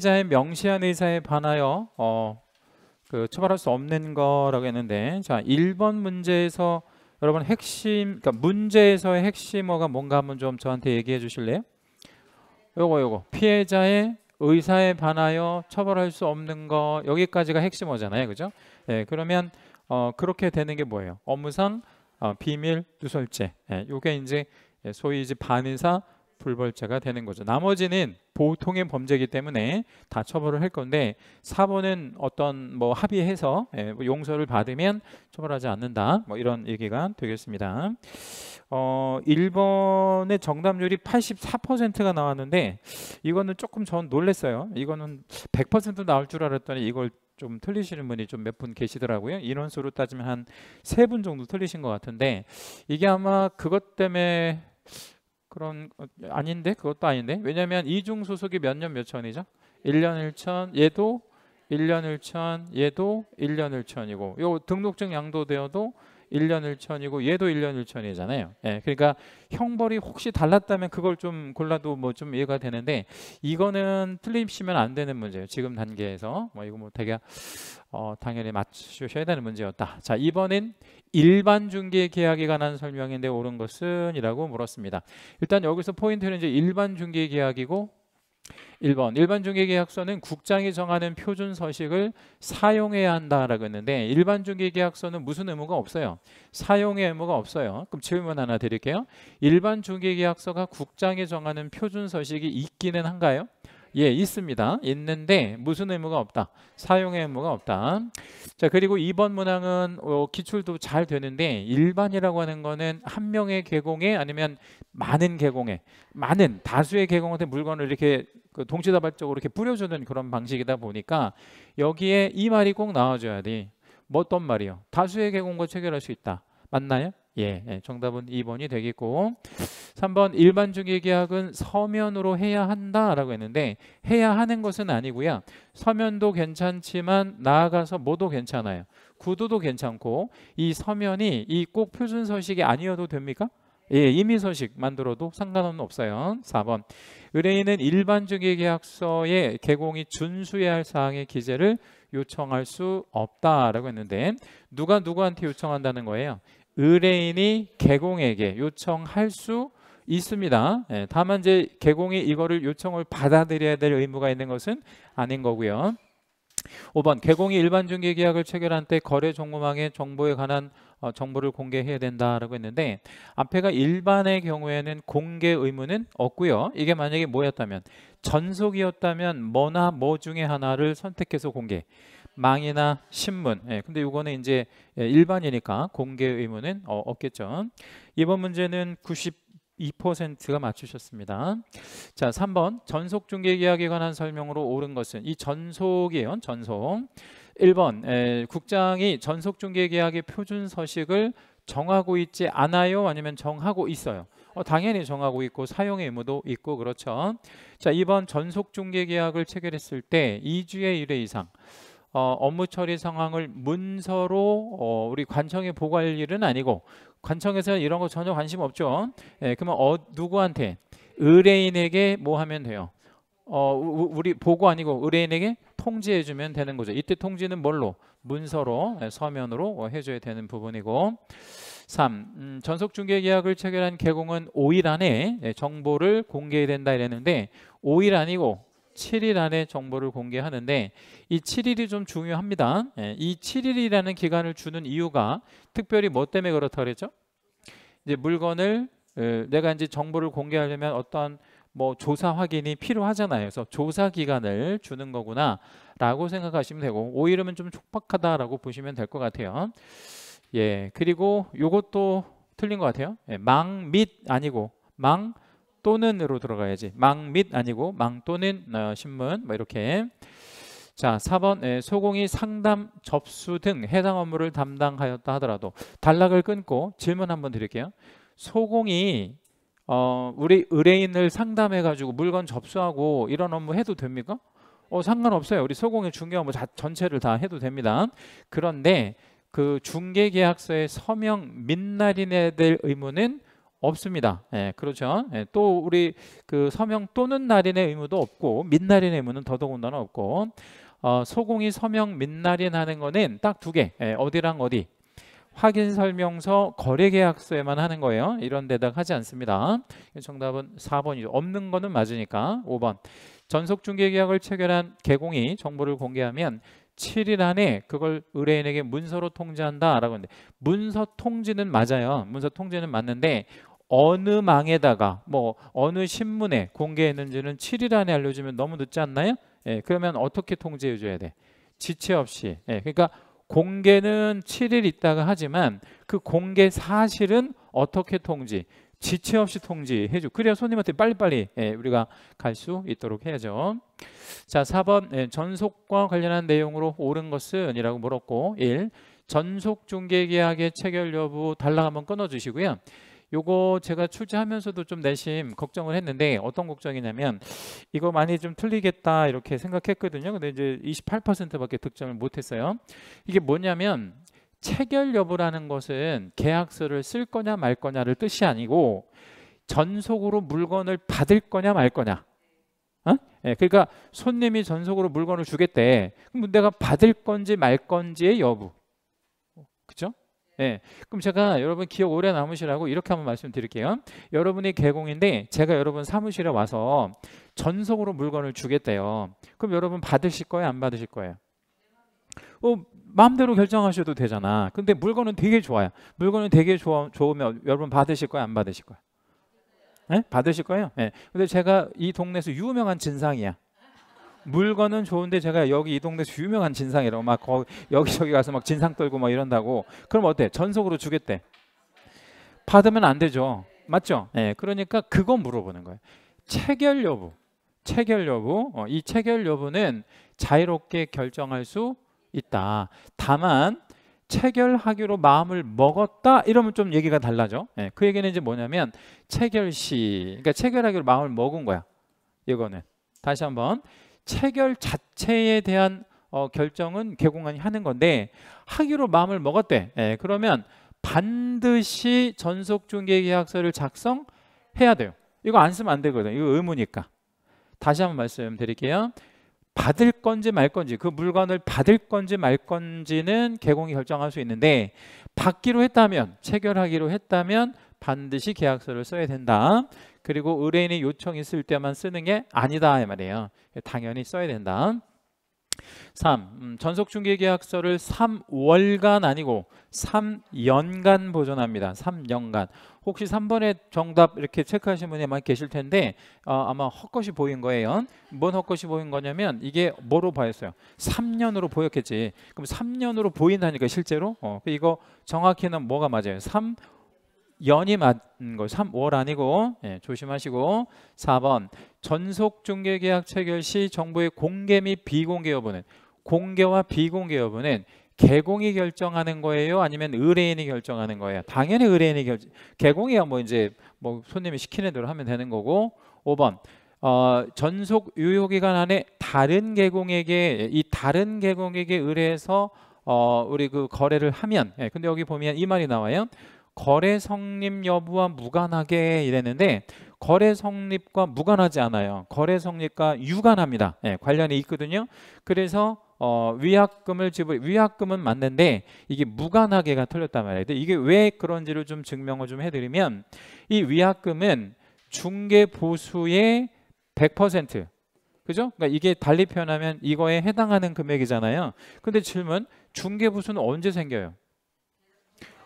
피자의 해 명시한 의사에 반하여 어, 그 처벌할 수 없는 거라고 했는데 자 1번 문제에서 여러분 핵심 그러니까 문제에서의 핵심어가 뭔가 한번 좀 저한테 얘기해 주실래요? 요거 요거 피해자의 의사에 반하여 처벌할 수 없는 거 여기까지가 핵심어잖아요 그죠? 예 그러면 어, 그렇게 되는 게 뭐예요? 업무상 어, 비밀 누설죄 예, 요게 이제 소위 이제 반의사 불벌죄가 되는 거죠 나머지는 보통의 범죄이기 때문에 다 처벌을 할 건데 4번은 어떤 뭐 합의해서 예, 뭐 용서를 받으면 처벌하지 않는다 뭐 이런 얘기가 되겠습니다. 어, 1번의 정답률이 84%가 나왔는데 이거는 조금 전 놀랐어요. 이거는 100% 나올 줄 알았더니 이걸 좀 틀리시는 분이 좀 몇 분 계시더라고요. 인원수로 따지면 한세분 정도 틀리신 것 같은데 이게 아마 그것 때문에 그런 어, 아닌데 그것도 아닌데 왜냐하면 이중 소속이 몇 년 몇천이죠? 1년 1천 얘도 1년 1천 얘도 1년 1천이고 요 등록증 양도되어도 1년 1천이고 얘도 1년 1천이잖아요. 예, 그러니까 형벌이 혹시 달랐다면 그걸 좀 골라도 뭐 좀 이해가 되는데 이거는 틀리시면 안 되는 문제예요. 지금 단계에서 뭐 이거 뭐 대개 어, 당연히 맞추셔야 되는 문제였다. 자 이번엔 일반 중개 계약에 관한 설명인데 옳은 것은이라고 물었습니다. 일단 여기서 포인트는 이제 일반 중개 계약이고 1번 일반중개계약서는 국장이 정하는 표준 서식을 사용해야 한다라고 했는데 일반중개계약서는 무슨 의무가 없어요. 사용의 의무가 없어요. 그럼 질문 하나 드릴게요. 일반중개계약서가 국장이 정하는 표준 서식이 있기는 한가요? 예, 있습니다. 있는데 무슨 의무가 없다. 사용의 의무가 없다. 자, 그리고 2번 문항은 어, 기출도 잘 되는데 일반이라고 하는 거는 한 명의 개공에 아니면 많은 개공에 많은 다수의 개공한테 물건을 이렇게 그 동시다발적으로 이렇게 뿌려주는 그런 방식이다 보니까 여기에 이 말이 꼭 나와줘야 돼. 뭐 어떤 말이요? 다수의 개공과 체결할 수 있다. 맞나요? 예, 예, 정답은 2번이 되겠고 3번 일반 중개계약은 서면으로 해야 한다라고 했는데 해야 하는 것은 아니고요. 서면도 괜찮지만 나아가서 뭐도 괜찮아요. 구도도 괜찮고 이 서면이 이 꼭 표준 서식이 아니어도 됩니까? 예, 임의 서식 만들어도 상관 없어요. 4번 의뢰인은 일반주기 계약서에 개공이 준수해야 할 사항의 기재를 요청할 수 없다라고 했는데 누가 누구한테 요청한다는 거예요? 의뢰인이 개공에게 요청할 수 있습니다. 예, 다만 이제 개공이 이거를 요청을 받아들여야 될 의무가 있는 것은 아닌 거고요. 5번 개공이 일반 중개 계약을 체결한 때 거래 종고망의 정보에 관한 어, 정보를 공개해야 된다라고 했는데 앞에가 일반의 경우에는 공개 의무는 없고요. 이게 만약에 뭐였다면 전속이었다면 뭐나 뭐 중에 하나를 선택해서 공개. 망이나 신문. 예, 근데 이거는 이제 예, 일반이니까 공개 의무는 어, 없겠죠. 이번 문제는 90 2%가 맞추셨습니다. 자, 3번 전속 중개 계약에 관한 설명으로 옳은 것은 이 전속이에요. 전속. 1번 에, 국장이 전속 중개 계약의 표준 서식을 정하고 있지 않아요? 아니면 정하고 있어요? 어, 당연히 정하고 있고 사용의 의무도 있고 그렇죠. 자, 2번 전속 중개 계약을 체결했을 때 2주에 1회 이상 어, 업무 처리 상황을 문서로 어, 우리 관청에 보고할 일은 아니고 관청에서는 이런 거 전혀 관심 없죠. 예, 그러면 어, 누구한테 의뢰인에게 뭐 하면 돼요? 어, 우리 보고 아니고 의뢰인에게 통지해 주면 되는 거죠. 이때 통지는 뭘로? 문서로 예, 서면으로 어, 해줘야 되는 부분이고 3. 음, 전속중개계약을 체결한 개공은 5일 안에 예, 정보를 공개된다 이랬는데 5일 아니고 7일 안에 정보를 공개하는데 이 7일이 좀 중요합니다. 예, 이 7일이라는 기간을 주는 이유가 특별히 뭐 때문에 그렇다 그랬죠? 이제 물건을 예, 내가 이제 정보를 공개하려면 어떤뭐 조사 확인이 필요하잖아요. 그래서 조사 기간을 주는 거구나라고 생각하시면 되고 오히려면 좀 촉박하다라고 보시면 될 것 같아요. 예, 그리고 이것도 틀린 것 같아요. 예, 망및 아니고 망 또는으로 들어가야지 망 및 아니고 망 또는 어, 신문 뭐 이렇게 자 4번 에, 소공이 상담 접수 등 해당 업무를 담당하였다 하더라도 단락을 끊고 질문 한번 드릴게요 소공이 어, 우리 의뢰인을 상담해 가지고 물건 접수하고 이런 업무 해도 됩니까? 어, 상관없어요. 우리 소공의 중개 업무 자, 전체를 다 해도 됩니다. 그런데 그중개계약서에 서명 민 날인에 될 의무는 없습니다. 예, 그렇죠. 예, 또 우리 그 서명 또는 날인의 의무도 없고 민날인의 의무는 더더군다나 없고 어, 소공이 서명 민날인하는 거는 딱 두 개. 예, 어디랑 어디. 확인 설명서 거래 계약서에만 하는 거예요. 이런 데다 하지 않습니다. 정답은 4번이죠. 없는 거는 맞으니까 5번. 전속 중개 계약을 체결한 개공이 정보를 공개하면 7일 안에 그걸 의뢰인에게 문서로 통지한다라고 하는데 문서 통지는 맞아요. 문서 통지는 맞는데 어느 망에다가 뭐 어느 신문에 공개했는지는 7일 안에 알려주면 너무 늦지 않나요? 예, 그러면 어떻게 통제해 줘야 돼? 지체 없이. 예, 그러니까 공개는 7일 있다가 하지만 그 공개 사실은 어떻게 통지? 지체 없이 통지해 줘. 그래야 손님한테 빨리빨리 예, 우리가 갈 수 있도록 해야죠. 자, 4번 예, 전속과 관련한 내용으로 옳은 것은 이라고 물었고 1. 전속 중개 계약의 체결 여부 달랑 한번 끊어 주시고요. 요거 제가 출제하면서도 좀 내심 걱정을 했는데 어떤 걱정이냐면 이거 많이 좀 틀리겠다 이렇게 생각했거든요. 근데 이제 28%밖에 득점을 못했어요. 이게 뭐냐면 체결 여부라는 것은 계약서를 쓸 거냐 말 거냐를 뜻이 아니고 전속으로 물건을 받을 거냐 말 거냐. 어? 예, 그러니까 손님이 전속으로 물건을 주겠대. 그럼 내가 받을 건지 말 건지의 여부. 그죠? 예. 그럼 제가 여러분 기억 오래 남으시라고 이렇게 한번 말씀드릴게요. 여러분이 개공인데 제가 여러분 사무실에 와서 전속으로 물건을 주겠대요. 그럼 여러분 받으실 거예요, 안 받으실 거예요? 어, 마음대로 결정하셔도 되잖아. 근데 물건은 되게 좋아요. 물건은 되게 좋아, 좋으면 여러분 받으실 거예요, 안 받으실 거예요? 예? 받으실 거예요? 예. 근데 제가 이 동네에서 유명한 진상이야. 물건은 좋은데 제가 여기 이 동네에서 유명한 진상이라고 막 거, 여기저기 가서 막 진상 떨고 막 이런다고 그럼 어때 전속으로 주겠대 받으면 안 되죠 맞죠 예 네, 그러니까 그거 물어보는 거예요 체결 여부 체결 여부 어, 이 체결 여부는 자유롭게 결정할 수 있다 다만 체결하기로 마음을 먹었다 이러면 좀 얘기가 달라져 예, 그 얘기는 이제 뭐냐면 체결시 그러니까 체결하기로 마음을 먹은 거야 이거는 다시 한번 체결 자체에 대한 어, 결정은 개공안이 하는 건데 하기로 마음을 먹었대. 예, 그러면 반드시 전속 중개 계약서를 작성해야 돼요. 이거 안 쓰면 안 되거든. 이거 의무니까. 다시 한번 말씀드릴게요. 받을 건지 말 건지 그 물건을 받을 건지 말 건지는 개공이 결정할 수 있는데 받기로 했다면 체결하기로 했다면 반드시 계약서를 써야 된다. 그리고 의뢰인이 요청이 있을 때만 쓰는 게 아니다 이 말이에요. 당연히 써야 된다. 3. 음, 전속중개계약서를 3월간 아니고 3연간 보존합니다. 3년간. 혹시 3번의 정답 이렇게 체크하신 분이 아마 계실 텐데 어, 아마 헛것이 보인 거예요. 뭔 헛것이 보인 거냐면 이게 뭐로 보였어요? 3년으로 보였겠지. 그럼 3년으로 보인다니까 실제로. 어, 이거 정확히는 뭐가 맞아요? 3 연이 맞는 음, 거 3, 월 아니고 예, 조심하시고 4번 전속 중개계약 체결 시 정부의 공개 및 비공개 여부는 공개와 비공개 여부는 개공이 결정하는 거예요? 아니면 의뢰인이 결정하는 거예요? 당연히 의뢰인이 결정. 개공이야 뭐 이제 뭐 손님이 시키는 대로 하면 되는 거고 5번 어, 전속 유효기간 안에 다른 개공에게 이 다른 개공에게 의뢰해서 어, 우리 그 거래를 하면 예, 근데 여기 보면 이 말이 나와요. 거래 성립 여부와 무관하게 이랬는데 거래 성립과 무관하지 않아요. 거래 성립과 유관합니다. 예, 관련이 있거든요. 그래서 어, 위약금을 지불 위약금은 맞는데 이게 무관하게가 틀렸단 말이에요. 이게 왜 그런지를 좀 증명을 좀 해드리면 이 위약금은 중개 보수의 100% 그죠? 그러니까 이게 달리 표현하면 이거에 해당하는 금액이잖아요. 근데 질문 중개 보수는 언제 생겨요?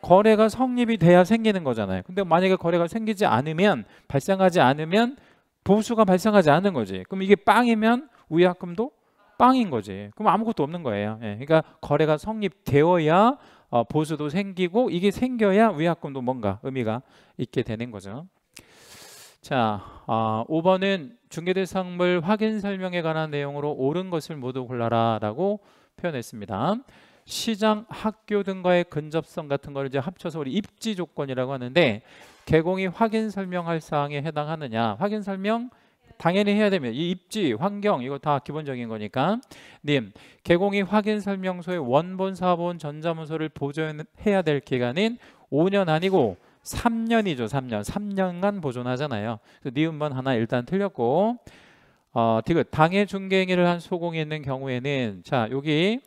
거래가 성립이 돼야 생기는 거잖아요. 근데 만약에 거래가 생기지 않으면 발생하지 않으면 보수가 발생하지 않는 거지. 그럼 이게 빵이면 우위합금도 빵인 거지. 그럼 아무것도 없는 거예요. 예, 그러니까 거래가 성립되어야 어, 보수도 생기고 이게 생겨야 위약금도 뭔가 의미가 있게 되는 거죠. 자, 어, 아, 5번은 중개대상물 확인 설명에 관한 내용으로 옳은 것을 모두 골라라 라고 표현했습니다. 시장, 학교 등과의 근접성 같은 거를 이제 합쳐서 우리 입지 조건이라고 하는데 개공이 확인 설명할 사항에 해당하느냐 확인 설명 당연히 해야 됩니다. 이 입지, 환경 이거 다 기본적인 거니까 님 개공이 확인 설명서의 원본, 사본, 전자문서를 보존해야 될 기간인 5년 아니고 3년이죠. 3년. 3년간 보존하잖아요. 그래서 니은번 네 하나 일단 틀렸고 어, 디귿 당해 중개 행위를 한 소공이 있는 경우에는 자 여기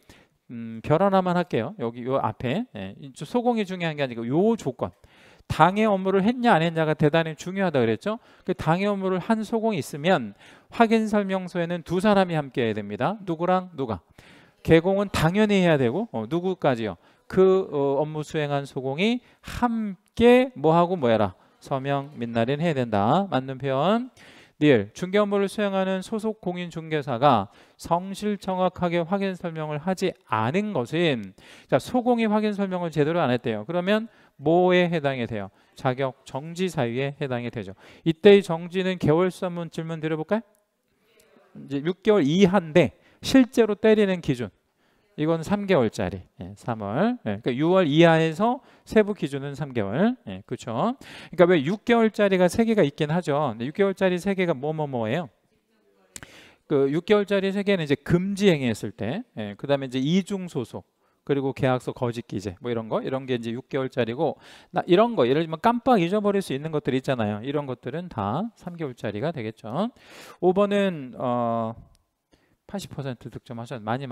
음, 별 하나만 할게요. 여기 요 앞에 예, 소공이 중요한 게 아니고 요 조건. 당의 업무를 했냐 안 했냐가 대단히 중요하다 그랬죠. 그 당의 업무를 한 소공이 있으면 확인 설명서에는 두 사람이 함께 해야 됩니다. 누구랑 누가. 개공은 당연히 해야 되고 어, 누구까지요. 그 어, 업무 수행한 소공이 함께 뭐하고 뭐해라. 서명 민날인 해야 된다. 맞는 표현. 1. 중개 업무를 수행하는 소속 공인 중개사가 성실 정확하게 확인 설명을 하지 않은 것은 자, 소공이 확인 설명을 제대로 안 했대요. 그러면 뭐에 해당이 돼요? 자격 정지 사유에 해당이 되죠. 이때의 정지는 개월수한 번 질문 드려볼까요? 이제 6개월 이한데 실제로 때리는 기준 이건 3개월짜리 예, 3월 예, 그러니까 6월 이하에서 세부 기준은 3개월 예, 그렇죠 그러니까 왜 6개월짜리가 3개가 있긴 하죠 6개월짜리 3개가 뭐뭐뭐예요 그 6개월짜리 3개는 이제 금지 행위했을 때 예, 그다음에 이제 이중 소속 그리고 계약서 거짓 기재 뭐 이런 거 이런 게 이제 6개월짜리고 나 이런 거 예를 들면 깜빡 잊어버릴 수 있는 것들 있잖아요 이런 것들은 다 3개월짜리가 되겠죠 5번은 어80% 득점하셨 많이